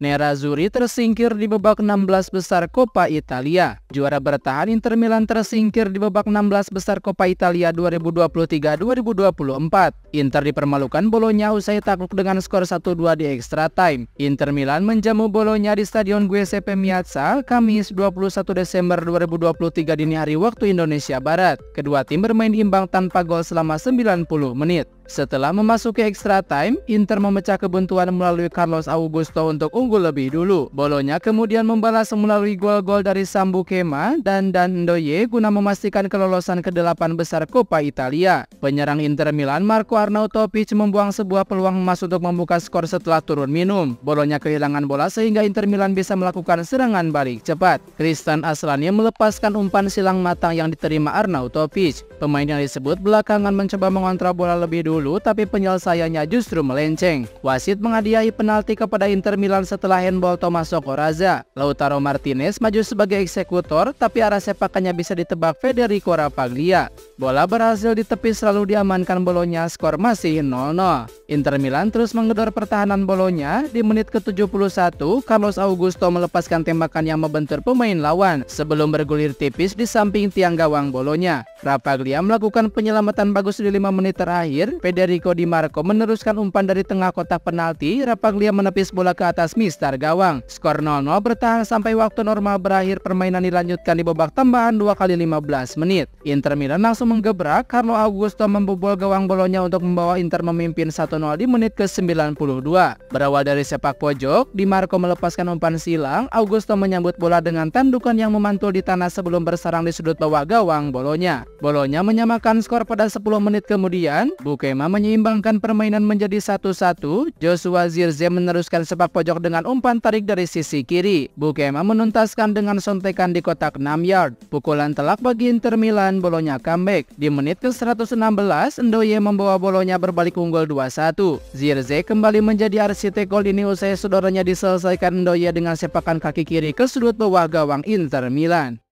Nerazzurri tersingkir di babak 16 besar Coppa Italia. Juara bertahan Inter Milan tersingkir di babak 16 besar Coppa Italia 2023-2024. Inter dipermalukan Bolonya usai takluk dengan skor 1-2 di extra time. Inter Milan menjamu Bolonya di Stadion Giuseppe Meazza Kamis 21 Desember 2023 dini hari waktu Indonesia Barat. Kedua tim bermain imbang tanpa gol selama 90 menit. Setelah memasuki extra time, Inter memecah kebuntuan melalui Carlos Augusto untuk unggul lebih dulu. Bolonya kemudian membalas melalui gol-gol dari Sambu Kema dan Dan Ndoye guna memastikan kelolosan ke delapan besar Coppa Italia. Penyerang Inter Milan Marco Arnautovic membuang sebuah peluang emas untuk membuka skor setelah turun minum. Bolonya kehilangan bola sehingga Inter Milan bisa melakukan serangan balik cepat. Kristen Aslani melepaskan umpan silang matang yang diterima Arnautovic. Pemain yang disebut belakangan mencoba mengontrol bola lebih dulu dulu tapi penyelesaiannya justru melenceng. Wasit menghadiahi penalti kepada Inter Milan setelah handball Thomas Sokoraza. Lautaro Martinez maju sebagai eksekutor tapi arah sepakannya bisa ditebak Federico Rapaglia. Bola berhasil ditepis lalu diamankan bolonya skor masih 0-0. Inter Milan terus mengedor pertahanan bolonya di menit ke-71 Carlos Augusto melepaskan tembakan yang membentur pemain lawan sebelum bergulir tipis di samping tiang gawang bolonya. Rapaglia melakukan penyelamatan bagus di 5 menit terakhir Federico Di Marco meneruskan umpan dari tengah kotak penalti, Rapaglia menepis bola ke atas Mister gawang. Skor 0-0 bertahan sampai waktu normal berakhir permainan dilanjutkan di babak tambahan 2 kali 15 menit. Inter Milan langsung menggebrak, Carlo Augusto membobol gawang bolonya untuk membawa Inter memimpin 1-0 di menit ke-92. Berawal dari sepak pojok, Di Marco melepaskan umpan silang, Augusto menyambut bola dengan tandukan yang memantul di tanah sebelum bersarang di sudut bawah gawang bolonya. Bolonya menyamakan skor pada 10 menit kemudian, Buke Skema menyeimbangkan permainan menjadi satu-satu. Joshua Zirze meneruskan sepak pojok dengan umpan tarik dari sisi kiri. Bukema menuntaskan dengan sontekan di kotak 6 yard. Pukulan telak bagi Inter Milan, bolonya comeback. Di menit ke-116, Ndoye membawa bolonya berbalik unggul 2-1. Zirze kembali menjadi arsitek gol ini usai saudaranya diselesaikan Ndoye dengan sepakan kaki kiri ke sudut bawah gawang Inter Milan.